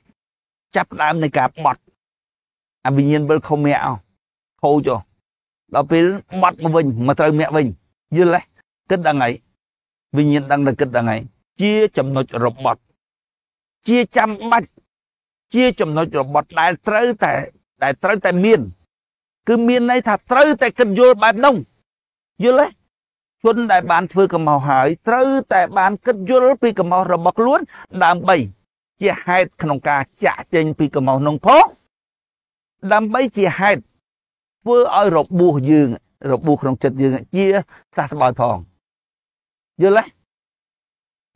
ចាប់ដើមនៃការបត់អាវិញ្ញាណវិលខំមាក់អោខូចអោដល់ពេលបាត់មកវិញមកត្រូវមាក់វិញយល់ទេគិតដល់ថ្ងៃវិញ្ញាណដឹងតែគិតដល់ថ្ងៃជាចំណុចរបត់ជាចាំបាច់ជាចំណុចរបត់ដែលត្រូវតែដែលត្រូវតែមាន គឺមានន័យថាត្រូវតែគិតយល់បែបនោះយល់ទេជនដែលបានធ្វើកំហុសហើយត្រូវតែបានគិតយល់ពីកំហុសរបស់ខ្លួនដើម្បីជាហេតុក្នុងការចាក់ចេញពីកំហុសនោះផងដើម្បីជាហេតុធ្វើឲ្យរបួសយើង របួសក្នុងចិត្តយើងជាសះស្បើយផងយល់ទេ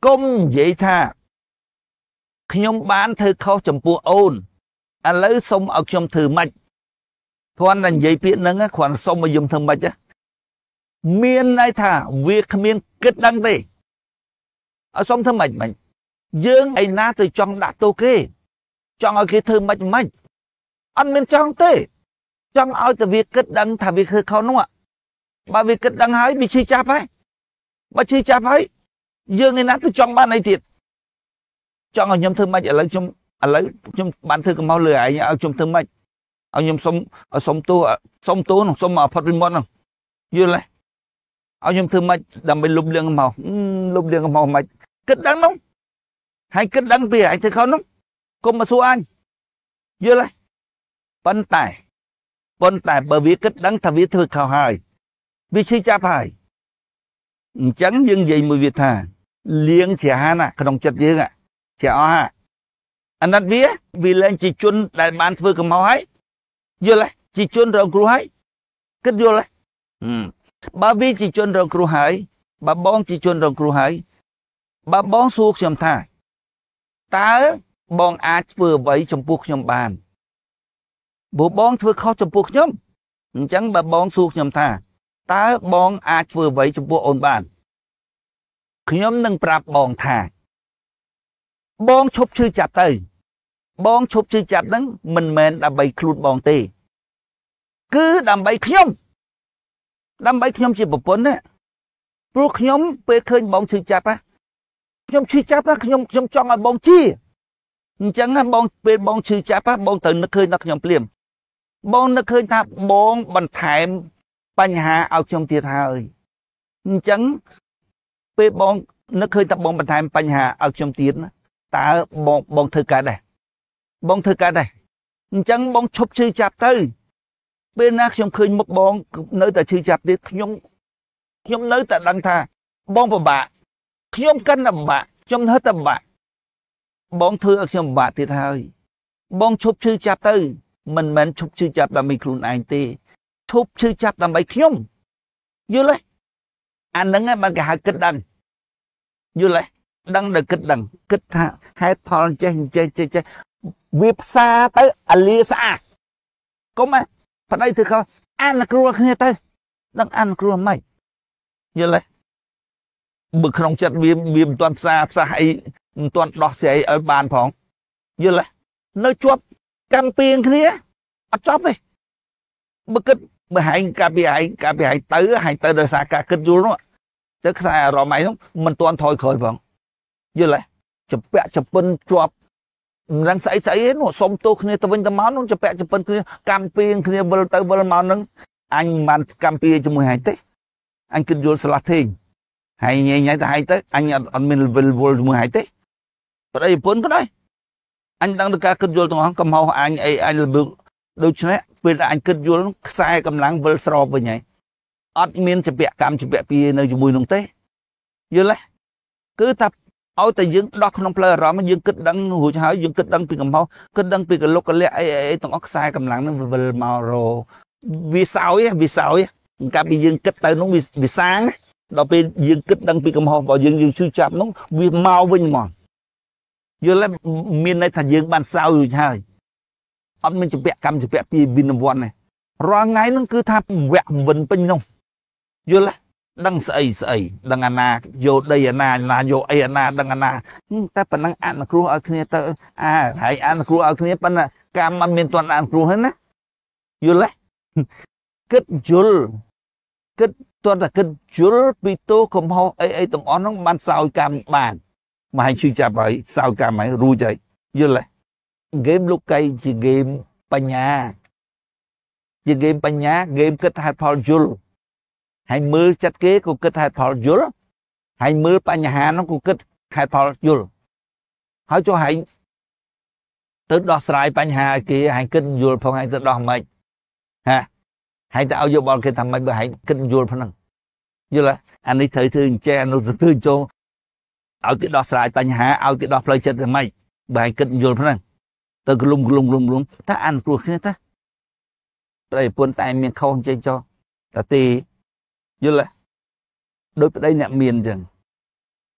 កុំនិយាយថាខ្ញុំបានធ្វើខុសចំពោះអូនឥឡូវសុំឲ្យខ្ញុំធ្វើម៉េចគ្រាន់តែនិយាយពាក្យហ្នឹងគ្រាន់សុំឲ្យខ្ញុំធ្វើម៉េចមានន័យថាវាគ្មានគិតដឹងទេឲ្យសុំធ្វើម៉េចមិនយើងឯណាទៅចង់ដាក់ទោសគេចង់ឲ្យគេធ្វើម៉េចមិនអត់មានចង់ទេចង់ឲ្យតែវាគិតដឹងថាវាធ្វើខុសនោះបើវាគិតដឹងហើយវាឈឺចាប់ហើយបើឈឺចាប់ហើយយើងឯណាទៅចង់បានអីទៀតចង់ឲ្យខ្ញុំធ្វើម៉េចឥឡូវខ្ញុំឥឡូវខ្ញុំបានធ្វើកម្ហុសលើឯងឲ្យខ្ញុំធ្វើម៉េចឲ្យខ្ញុំសុំសុំទោសសុំទោសនោះសុំអផុតរីមុននោះយល់ទេឲ្យខ្ញុំធ្វើម៉េចដើម្បីលុបលាងកម្ហុសលុបលាងកម្ហុសម៉េចគិតដឹងនោះហើយគិតដឹងពីឯងធ្វើខុសនោះកុំមកសួរអញយល់ទេប៉ុន្តែប៉ុន្តែបើវាគិតដឹងថាវាធ្វើខុសហើយវាឈឺចាប់ហើយអញ្ចឹងយើងនិយាយមួយវាថាលៀងជាហានក្នុងចិត្តយើងជាអស់ហាអាណិតវាវាលែងជាជនដែលបានធ្វើកំហុសហើយយល់ទេជាជនរងគ្រោះហើយគិតយល់ទេបើវាជាជនរងគ្រោះហើយបើបងជាជនរងគ្រោះហើយបើបងសួរខ្ញុំថាតើបងអាចធ្វើអ្វីចំពោះខ្ញុំបានបើបងធ្វើខុសចំពោះខ្ញុំអញ្ចឹងបើបងសួរខ្ញុំថាតើបងអាចធ្វើអ្វីចំពោះអូនបានខ្ញុំនឹងប្រាប់បងថា បងឈប់ឈឺចាប់ទៅ បងឈប់ឈឺចាប់ហ្នឹងមិនមែនដើម្បីខ្លួនបងទេ គឺដើម្បីខ្ញុំដើម្បីខ្ញុំជាប្រពន្ធណាព្រោះខ្ញុំពេលឃើញបងឈឺចាប់ណាខ្ញុំឈឺចាប់ណាខ្ញុំខ្ញុំចង់ឲ្យបងជាអញ្ចឹងណាបងពេលបងឈឺចាប់ណាបងត្រូវនឹកឃើញដល់ខ្ញុំភ្លាមបងនឹកឃើញថាបងបន្ថែមបញ្ហាឲ្យខ្ញុំទៀតហើយអញ្ចឹងពេលបងនឹកឃើញថាបងបន្ថែមបញ្ហាឲ្យខ្ញុំទៀតតើបងបងធ្វើកើតដែរបងធ្វើកើតដែរអញ្ចឹងបងឈប់ឈឺចាប់ទៅពេលណាខ្ញុំឃើញមុខបងនៅតែឈឺចាប់ទៀតខ្ញុំខ្ញុំនៅតែដឹងថាបងពិបាកខ្ញុំកាន់តែពិបាកខ្ញុំហិតតែពិបាកបងធ្វើឲ្យខ្ញុំពិបាកទៀតហើយបងឈប់ឈឺចាប់ទៅមិនមែនឈប់ឈឺចាប់ដើម្បីខ្លួនឯងទេឈប់ឈឺចាប់ដើម្បីខ្ញុំយល់ទេអានឹងបានគេហៅគិតដឹងយល់ទេដឹងដល់គិតដឹងគិតថាហេតុផលចេះចេះចេះចេះវាផ្សាទៅអាលាស្អាតកុំប្តីធ្វើខុសអានគ្រួគ្នាទៅដឹងអានគ្រួមិនយល់ទេបើក្នុងចិត្តវាវាមិនទាន់ផ្សាផ្សះអីមិនទាន់ដោះស្រាយឲ្យបានផងយល់ទេនៅជាប់កាន់ពីងគ្នាអត់ចប់ទេបើគិតបើហែងកាពីហែងកាពីហែងទៅហែងទៅដោយសារការគិតយល់នោះទៅខ្សែអារម្មណ៍ឯងនោះមិនទាន់ថយក្រោយផងយល់ទេចំពាក់ចំពិនជាប់មិនដឹងស្អីស្អីនោះសុំទោសគ្នាទៅវិញទៅមកនោះចំពាក់ចំពិនគ្នាកម្មពីងគ្នាវិលទៅវិលមកនឹងអញមិនកម្មពីជាមួយហែងទេអញគិតយល់ស្លាស់ធេងហើយញ៉ៃញ៉ៃទៅហែងទៅអញអត់មានវិលវល់ជាមួយហែងទេប្តីប្រពន្ធក៏ដែរអញដឹងដល់ការគិតយល់ទាំងអស់កំហុសអញអីអញលើកដូច្នេះពេលដែលអញគិតយល់ខ្សែកម្លាំងវិលស្របវិញហើយអត់មានចពៈកម្មចពៈពីនៅជាមួយនឹងទេយល់ទេគឺថាឲ្យតែយើងដោះក្នុងផ្លូវអារម្មណ៍យើងគិតដឹងរួចហើយយើងគិតដឹងពីកំហុសគិតដឹងពីកលុកកលៈអីអីទាំងអស់ខ្សែកម្លាំងនឹងវិលមករវាសោយវាសោយកាលពីយើងគិតទៅនោះវាសាងដល់ពេលយើងគិតដឹងពីកំហុសរបស់យើងយើងឈឺចាប់នោះវាមកវិញហ្មងយល់មានន័យថាយើងបានសើរួចហើយអត់មានជពៈកម្មជពៈពីវិនិវ័នទេរាល់ថ្ងៃនឹងគឺថាវគ្គមិនពេញនោះយល់ទេដឹងស្អីស្អីដឹងអាណាយកដីអាណាអាណាយកអីអាណាដឹងអាណាតែប៉ុណ្ណឹងអនុគ្រោះឲ្យគ្នាទៅអើហើយអនុគ្រោះឲ្យគ្នាប៉ុន្តែកម្មមិនមានទាន់អនុគ្រោះហ្នឹងណាយល់ទេគិតយល់គិតទាន់តែគិតយល់ពីទោសកំហុសអីអីទាំងអស់ហ្នឹងបានសោយកម្មបានម៉ែឈឺចាប់ហើយសោកកម្មហើយរួចហើយយល់ទេហ្គេមលោកកៃជាហ្គេមបញ្ញាជាហ្គេមបញ្ញាហ្គេមគិតហេតុផលយល់ហើយមើលចិត្តគេក៏គិតហេតុផលយល់ហើយមើលបញ្ហានោះក៏គិតហេតុផលយល់ហើយចុះហែងទៅដោះស្រាយបញ្ហាគេហែងគិតយល់ផងហែងទៅដោះមិនហាហែងទៅឲ្យយោបល់គេថាមិនបើហែងគិតយល់ផងហ្នឹងយល់អានេះត្រូវធ្វើអញ្ចេះអានោះទៅធ្វើចូលឲ្យគេដោះស្រាយបញ្ហាឲ្យគេដោះផ្លូវចិត្តយ៉ាងម៉េចបើឯងគិតយល់ហ្នឹងទៅក្លុំក្លុំក្លុំក្លុំតើអានគ្រោះគ្នាតើប្រៃប្រពន្ធតែមានខុសអញ្ចឹងចោះតើទេយល់ទេដោយប្តីអ្នកមានអញ្ចឹង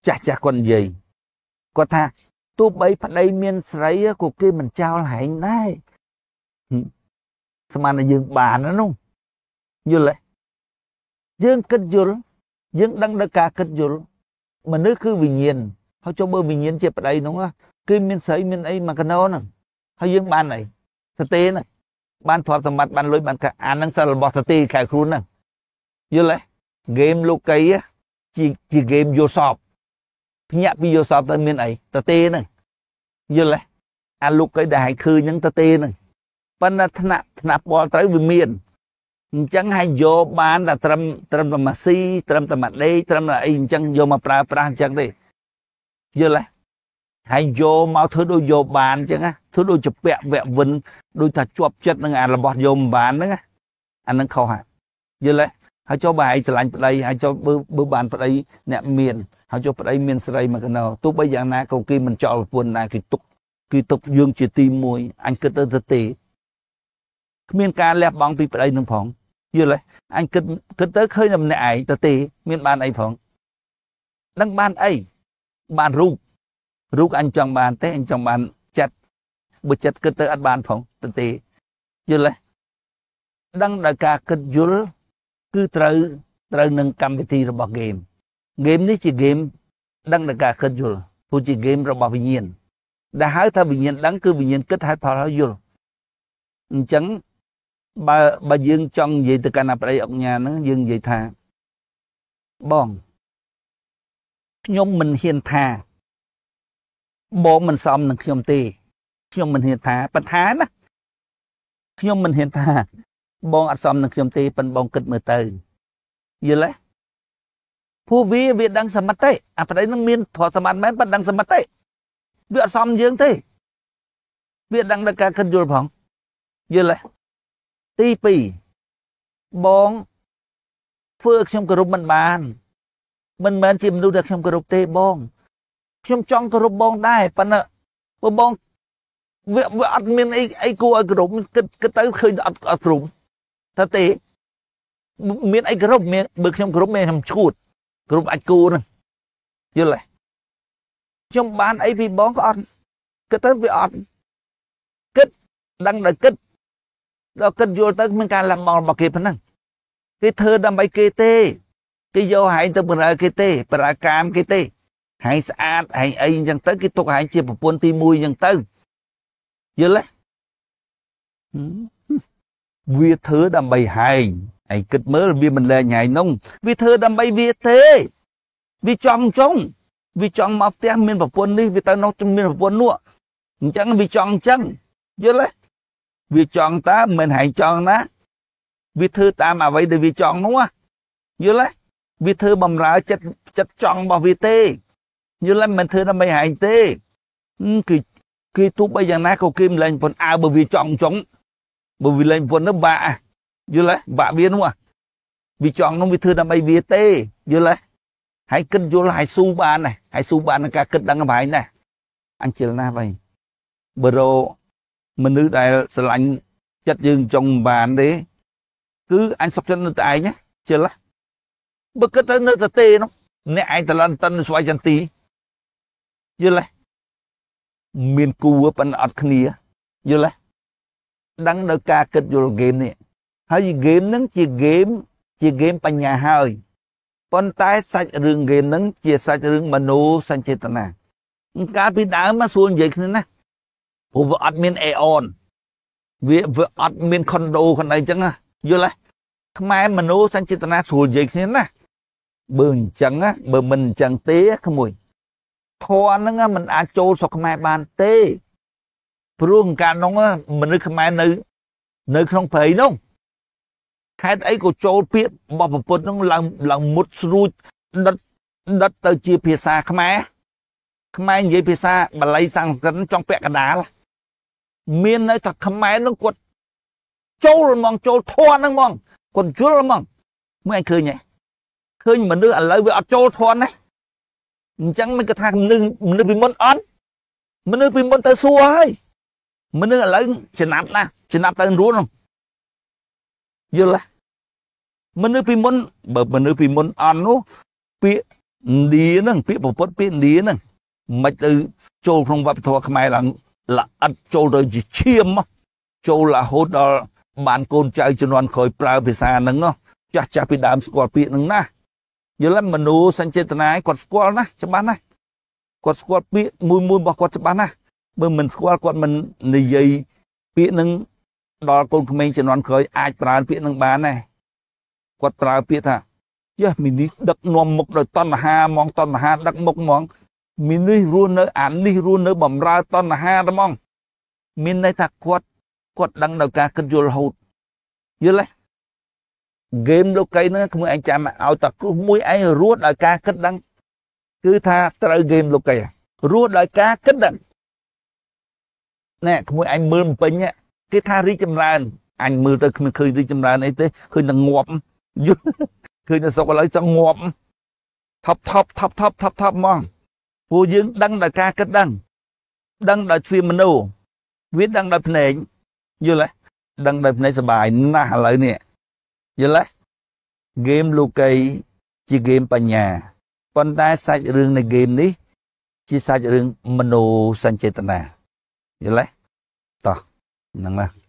ចាស់ចាស់គាត់និយាយគាត់ថាទោះបីប្តីមានស្រីក៏គេមិនចោលហែងដែរស្មានតែយើងបានណានោះយល់ទេយើងគិតយល់យើងដឹងដល់ការគិតយល់មនុស្សគឺវិញ្ញាណហើយចុះបើវិញ្ញាណជាប្តីនោះគឺមានស្រីមានអីមកកណោហ្នឹងហើយយើងបានអីសទេហ្នឹងបានទ្រព្យសម្បត្តិបានលុយបានកាអាហ្នឹងសិលរបស់សទេខែខ្លួនហ្នឹងយល់ទេហ្គេមលោកីជាជាហ្គេមយល់សពភ្ញាក់ពីយល់សពទៅមានអីតទេហ្នឹងយល់ទេអាលោកីដែលឲ្យឃើញហ្នឹងតទេហ្នឹងប៉ុន្តែថ្នាក់ថ្នាក់ពលត្រូវវាមានអញ្ចឹងហើយយកបានតែត្រឹមត្រឹមតែម៉ាស៊ីត្រឹមតែម៉ាដេត្រឹមតែអីអញ្ចឹងយកមកប្រើប្រាស់អញ្ចឹងទេយល់ទេហើយយកមកធ្វើដូចយកបានអញ្ចឹងណាធ្វើដូចជាពាក់វៈវិន ដូចថាជាប់ចិត្តនឹងអារបស់យកមិនបានហ្នឹងណាអានឹងខុសហើយយល់ទេហើយចូលបើឯងស្រឡាញ់ប្តីហើយចូលបើបើបានប្តីអ្នកមានហើយចូលប្តីមានស្រីមកកណោទោះបីយ៉ាងណាក៏គេមិនចោលប្រពន្ធដែរគេទុកគឺទុកយើងជាទី1អញគិតទៅទៅទេគ្មានការលះបង់ពីប្តីនឹងផងយល់ទេអញគិតគិតទៅឃើញតែម្នាក់ឯងទៅទេមានបានអីផងនឹងបានអីបានរូបរូបអញចង់បានទេ អញចង់បានចិត្តបើចិត្តគិតទៅអត់បានផងទៅទេយល់ទេដឹងដល់ការគិតយល់គឺត្រូវត្រូវនឹងកម្មវិធីរបស់ game game នេះជា game ដឹងដល់ការគិតយល់ព្រោះជា game របស់វិញ្ញាណដែលហៅថាវិញ្ញាណដឹងគឺវិញ្ញាណគិតហេតុផលហើយយល់អញ្ចឹងបើបើយើងចង់និយាយទៅកាន់អាប្តីអុកញ៉ាហ្នឹងយើងនិយាយថាបងខ្ញុំមិនហ៊ានថាបងមិនសមនឹងខ្ញុំទេខ្ញុំមិនហ៊ានថាប៉ុន្តែណាខ្ញុំមិនហ៊ានថា បងអត់សមនឹងខ្ញុំទេប៉ុន្តែបងគិតមើលទៅយល់ទេព្រោះវាវាដឹងសមត្ថទេអាប្តីនឹងមានធម៌សមត្ថមែនប៉ុន្តែដឹងសមត្ថទេវាអត់សមយើងទេ វាដឹងដល់ការគិតយល់ផងយល់ទេទី2បងធ្វើឲ្យខ្ញុំគោរពមិនបាន មិនមែនជាមនុស្សដែលខ្ញុំគោរពទេបងខ្ញុំចង់គោរពបងដែរប៉ុន្តែបើបងវាវាអត់មានអីអីគួរឲ្យគោរពគិតគិតទៅឃើញអត់អត់ព្រមថាទេមានអីគោរពមានបើខ្ញុំគោរពមានខ្ញុំឈួតគោរពអាចគូនឹងយល់ទេខ្ញុំបានអីពីបងក៏អត់គិតទៅវាអត់គិតដឹងដល់គិតដល់គិតយល់ទៅមានការឡើងបងរបស់គេប៉ុណ្ណឹងគេធ្វើដើម្បីគេទេគេយកហែងទៅបរើគេទេបរើកាមគេទេហែងស្អាតហែងអីអញ្ចឹងទៅគេទុកហែងជាប្រពន្ធទី1អញ្ចឹងទៅយល់ទេវាធ្វើដើម្បីហែងឯងគិតមើលវាមិនលែងហែងនោះវាធ្វើដើម្បីវាទេ វាចង់ចង់វាចង់មកផ្ទះមានប្រពន្ធនេះវាទៅនោះមានប្រពន្ធនោះអញ្ចឹងវាចង់អញ្ចឹងយល់ទេវាចង់តើមិនហែងចង់ណាវាធ្វើតាមអ្វីដែលវាចង់នោះយល់ទេវាធ្វើបំរើចិត្តចិត្តចង់របស់វាទេយល់ទេមិនធ្វើដើម្បីហែងទេគឺគេទោះបីយ៉ាងណាក៏គេមិនលែងប៉ុនអើបើវាចង់ចង់បើវាលែងប៉ុននោះបាក់យល់ទេបាក់វានោះវាចង់នោះវាធ្វើដើម្បីវាទេយល់ទេហើយគិតយល់ហើយស៊ូបានដែរហើយស៊ូបាននឹងការគិតដឹងរបស់ឯងដែរអញ្ចឹងណាវិញបើរោមនុស្សដែលស្រឡាញ់ចិត្តយើងចង់បានទេគឺអញសុខចិត្តនៅតែឯងណាជិលបើគិតទៅនៅតែទេនោះអ្នកឯងតលន្តិនស្វ័យចន្ទីយល់ទេមានគូប៉ុន្តែអត់គ្នាយល់ទេដឹងនៅការគិតយល់ហ្គេមនេះហើយហ្គេមហ្នឹងជាហ្គេមជាហ្គេមបញ្ញាហើយប៉ុន្តែសាច់រឿងហ្គេមហ្នឹង ជាសាច់រឿងមនោសញ្ចេតនាកាលពីដើមមកសួរនិយាយគ្នាណាព្រោះវាអត់មានអេអនវាវាអត់មានខុនដូខុនអីចឹងណាយល់ទេខ្មែរមនុស្សសញ្ចេតនាស្រួលនិយាយគ្នាណាបើអញ្ចឹងណាបើមិនអញ្ចឹងទេក្មួយធរហ្នឹងมันអាចចូលស្រុកខ្មែរបានទេព្រោះកាលនោះមនុស្សខ្មែរនៅ នៅក្នុងព្រៃនោះខេតអីក៏ចូលពាក្យរបស់ប្រពន្ធនោះឡើងឡើងមុតស្រួចដិតដិតទៅជាភាសាខ្មែរខ្មែរនិយាយភាសាបាលីសំស្ក្រឹតចង់ពាក់កណ្ដាលមានន័យថាខ្មែរនឹងគាត់ចូលហ្មងចូលធន់ហ្នឹងហ្មងគាត់យល់ហ្មងមើលអញឃើញទេឃើញមនុស្សឥឡូវវាអត់ចូលធន់ណាអញ្ចឹងមិនគាត់ថាមនុស្សមនុស្សពីមុនអត់មនុស្សពីមុនទៅសួរហើយមនុស្សឥឡូវចំណាប់ណាស់ចំណាប់ទៅរួនយល់ទេមនុស្សពីមុនបើមនុស្សពីមុនអន់នោះពាក្យឥណ្ឌាហ្នឹងពាក្យប្រពុតពាក្យឥណ្ឌាហ្នឹងមិនទៅចូលក្នុងវប្បធម៌ខ្មែរឡើងល្អិតចូលទៅជាឈាមចូលរហូតដល់បានកូនចៅជំនាន់ក្រោយប្រើភាសាហ្នឹងចាស់ចាស់ពីដើមស្គាល់ពាក្យហ្នឹងណាយល់មនុស្សសញ្ចេតនាគាត់ស្គាល់ណាស់ច្បាស់ណាស់គាត់ស្គាល់ពាក្យមួយមួយរបស់គាត់ច្បាស់ណាស់បើមិនស្គាល់គាត់មិននិយាយពាក្យហ្នឹងដល់កូនក្មេងជំនាន់ក្រោយអាចប្រើពាក្យហ្នឹងបានដែរគាត់ប្រើពាក្យថាយះមីនេះដឹកនាំមុខដោយតណ្ហាហ្មងតណ្ហា ដឹកមុខហ្មងមាននេះរស់នៅ អានេះរស់នៅបំរើតណ្ហាហ្មងមានន័យថាគាត់គាត់ដឹងដល់ការគិតយល់ហូតយល់ទេហ្គេមលោកីហ្នឹងគ្មួយឯងចាំឲ្យតាគ្រោះមួយឯងរស់ដោយការគិតដឹងគឺថាត្រូវហ្គេមលោកីរស់ដោយការគិតដឹងណែក្មួយឯងមើលមិនពេញគេថារីចម្រើនអញមើលទៅគ្មានឃើញរីចម្រើនអីទេឃើញតែងាប់យល់ឃើញតែសុកឥឡូវចង់ងាប់ថប់ថប់ថប់ថប់ថប់ថប់ហ្មងព្រោះយើងដឹងដល់ការគិតដឹងដឹងដល់ទ្វាមនោវាដឹងដល់ភ្នែកយល់ទេដឹងដល់ភ្នែកសបាយណាស់ឥឡូវនេះយល់ទេហ្គេមលោកីជាហ្គេមបញ្ញាប៉ុន្តែសាច់រឿងនៃហ្គេមនេះ ជាសាច់រឿងមនោសញ្ចេតនាយល់ទេតោះហ្នឹងហើយ